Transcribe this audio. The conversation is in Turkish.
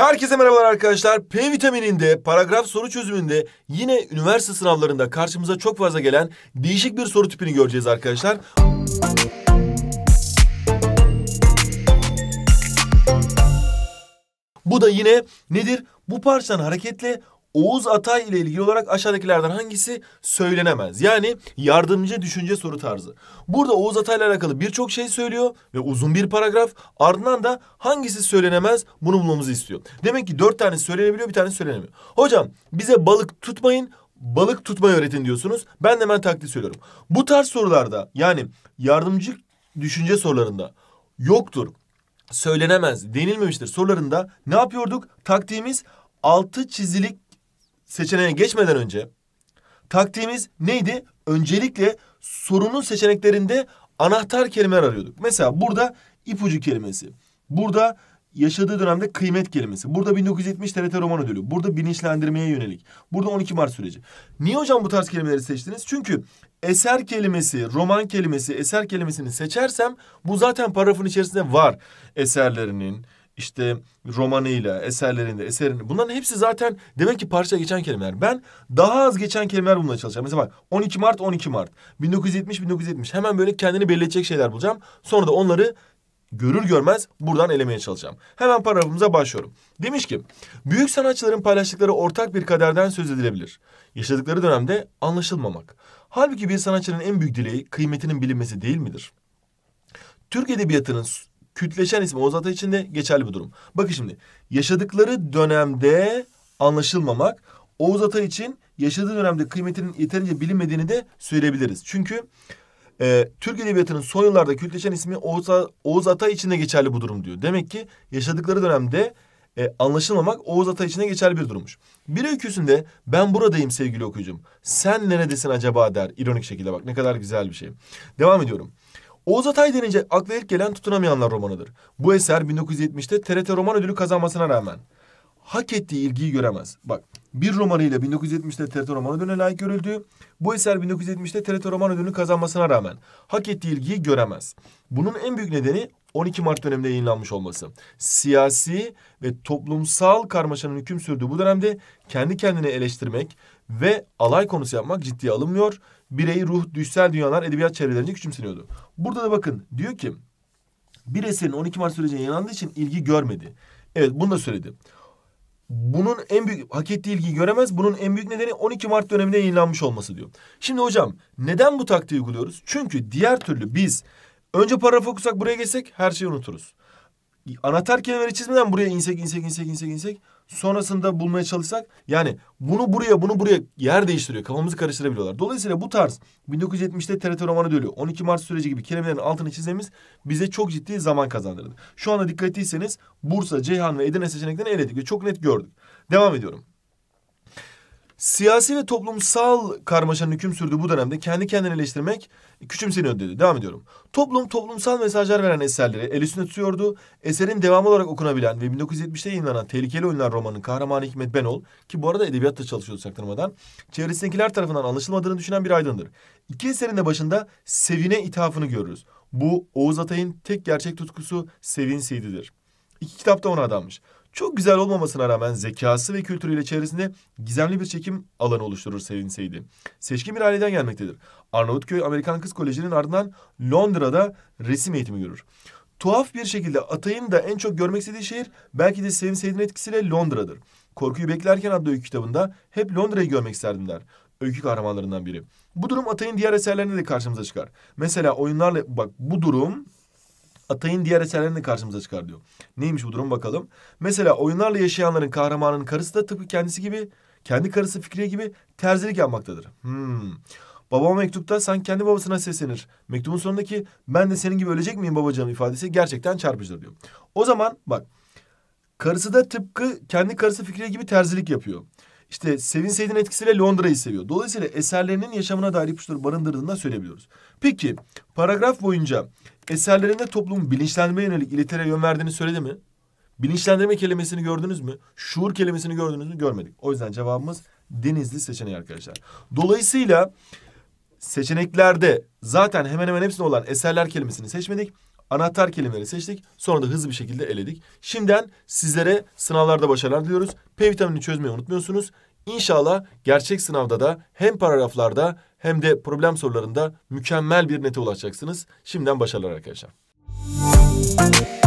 Herkese merhabalar arkadaşlar. P vitamininde, paragraf soru çözümünde yine üniversite sınavlarında karşımıza çok fazla gelen değişik bir soru tipini göreceğiz arkadaşlar. Bu da yine nedir? Bu parçanın hareketle Oğuz Atay ile ilgili olarak aşağıdakilerden hangisi söylenemez? Yani yardımcı düşünce soru tarzı. Burada Oğuz Atay ile alakalı birçok şey söylüyor ve uzun bir paragraf. Ardından da hangisi söylenemez bunu bulmamızı istiyor. Demek ki dört tane söylenebiliyor bir tane söylenemiyor. Hocam bize balık tutmayın balık tutmayı öğretin diyorsunuz. Ben de hemen taklit söylüyorum. Bu tarz sorularda yani yardımcı düşünce sorularında yoktur, söylenemez, denilmemiştir sorularında ne yapıyorduk? Taktiğimiz altı çizilik seçeneğe geçmeden önce taktiğimiz neydi? Öncelikle sorunun seçeneklerinde anahtar kelimeler arıyorduk. Mesela burada ipucu kelimesi. Burada yaşadığı dönemde kıymet kelimesi. Burada 1970 TRT roman ödülü. Burada bilinçlendirmeye yönelik. Burada 12 Mart süreci. Niye hocam bu tarz kelimeleri seçtiniz? Çünkü eser kelimesi, roman kelimesi, eser kelimesini seçersem bu zaten paragrafın içerisinde var. Eserlerinin, işte romanıyla, eserlerinde, eserinde. Bunların hepsi zaten demek ki parça geçen kelimeler. Ben daha az geçen kelimeler bulmaya çalışacağım. Mesela bak 12 Mart, 12 Mart. 1970, 1970. Hemen böyle kendini belli edecek şeyler bulacağım. Sonra da onları görür görmez buradan elemeye çalışacağım. Hemen paragrafımıza başlıyorum. Demiş ki, büyük sanatçıların paylaştıkları ortak bir kaderden söz edilebilir. Yaşadıkları dönemde anlaşılmamak. Halbuki bir sanatçının en büyük dileği kıymetinin bilinmesi değil midir? Türk edebiyatının kütleşen isim Oğuz Atay için de geçerli bu durum. Bakın şimdi yaşadıkları dönemde anlaşılmamak Oğuz Atay için yaşadığı dönemde kıymetinin yeterince bilinmediğini de söyleyebiliriz. Çünkü e, Türk Edebiyatı'nın son yıllarda kültleşen ismi Oğuz, Oğuz Atay için de geçerli bu durum diyor. Demek ki yaşadıkları dönemde e, anlaşılmamak Oğuz Atay için de geçerli bir durummuş. Bir öyküsünde ben buradayım sevgili okuyucum. Sen neredesin acaba der. ironik şekilde bak ne kadar güzel bir şey. Devam ediyorum. Oğuz Atay denince akla ilk gelen tutunamayanlar romanıdır. Bu eser 1970'te TRT Roman Ödülü kazanmasına rağmen hak ettiği ilgiyi göremez. Bak bir romanıyla 1970'te TRT Roman Ödülü'ne layık görüldü. Bu eser 1970'te TRT Roman Ödülü'nü kazanmasına rağmen hak ettiği ilgiyi göremez. Bunun en büyük nedeni 12 Mart döneminde yayınlanmış olması. Siyasi ve toplumsal karmaşanın hüküm sürdüğü bu dönemde kendi kendine eleştirmek ve alay konusu yapmak ciddiye alınmıyor. Birey, ruh, düşsel dünyalar edebiyat çevrelerince küçümseniyordu. Burada da bakın diyor ki bir eserin 12 Mart sürecine yayınlandığı için ilgi görmedi. Evet bunu da söyledim bunun en büyük hak ettiği ilgiyi göremez. Bunun en büyük nedeni 12 Mart döneminde yayınlanmış olması diyor. Şimdi hocam neden bu taktiği uyguluyoruz? Çünkü diğer türlü biz önce paragraf okusak buraya geçsek her şeyi unuturuz. Anahtar kelimeleri çizmeden buraya insek insek insek insek insek sonrasında bulmaya çalışsak yani bunu buraya bunu buraya yer değiştiriyor. Kafamızı karıştırabiliyorlar. Dolayısıyla bu tarz 1970'te TRT romanı dölü 12 Mart süreci gibi kelimelerin altını çizmemiz bize çok ciddi zaman kazandırdı. Şu anda dikkatliyseniz Bursa, Ceyhan ve Edirne seçeneklerini eledik ve çok net gördük. Devam ediyorum. Siyasi ve toplumsal karmaşanın hüküm sürdüğü bu dönemde kendi kendini eleştirmek küçümseniyor dedi. Devam ediyorum. Toplum toplumsal mesajlar veren eserleri el üstüne tutuyordu. Eserin devamı olarak okunabilen ve 1970'te yayınlanan Tehlikeli Oyunlar romanının kahramanı Hikmet Benol ki bu arada edebiyatta çalışıyordu çaktırmadan çevresindekiler tarafından anlaşılmadığını düşünen bir aydındır. İki eserin de başında Sevin'e ithafını görürüz. Bu Oğuz Atay'ın tek gerçek tutkusu Sevin Seydi'dir. İki kitapta ona adanmış. Çok güzel olmamasına rağmen zekası ve kültürüyle çevresinde gizemli bir çekim alanı oluşturur sevinseydi. Seçkin bir aileden gelmektedir. Arnavutköy Amerikan Kız Koleji'nin ardından Londra'da resim eğitimi görür. Tuhaf bir şekilde Atay'ın da en çok görmek istediği şehir belki de Sevinseydin etkisiyle Londra'dır. Korkuyu Beklerken adlı öykü kitabında hep Londra'yı görmek isterdim der. Öykü kahramanlarından biri. Bu durum Atay'ın diğer eserlerinde de karşımıza çıkar. Mesela oyunlarla bak bu durum Atay'ın diğer eserlerini karşımıza çıkar diyor. Neymiş bu durum bakalım. Mesela oyunlarla yaşayanların kahramanının karısı da tıpkı kendisi gibi, kendi karısı Fikriye gibi terzilik yapmaktadır. Hmm. Babama mektupta sen kendi babasına seslenir. Mektubun sonundaki ben de senin gibi ölecek miyim babacığım ifadesi gerçekten çarpıcıdır diyor. O zaman bak karısı da tıpkı kendi karısı Fikriye gibi terzilik yapıyor. İşte Sevin etkisiyle Londra'yı seviyor. Dolayısıyla eserlerinin yaşamına dair ipuçları barındırdığını söyleyebiliyoruz. Peki paragraf boyunca eserlerinde toplumun bilinçlenme yönelik iletilere yön verdiğini söyledi mi? Bilinçlendirme kelimesini gördünüz mü? Şuur kelimesini gördünüz mü? Görmedik. O yüzden cevabımız denizli seçeneği arkadaşlar. Dolayısıyla seçeneklerde zaten hemen hemen hepsinde olan eserler kelimesini seçmedik anahtar kelimeleri seçtik. Sonra da hızlı bir şekilde eledik. Şimdiden sizlere sınavlarda başarılar diliyoruz. P vitamini çözmeyi unutmuyorsunuz. İnşallah gerçek sınavda da hem paragraflarda hem de problem sorularında mükemmel bir nete ulaşacaksınız. Şimdiden başarılar arkadaşlar. Müzik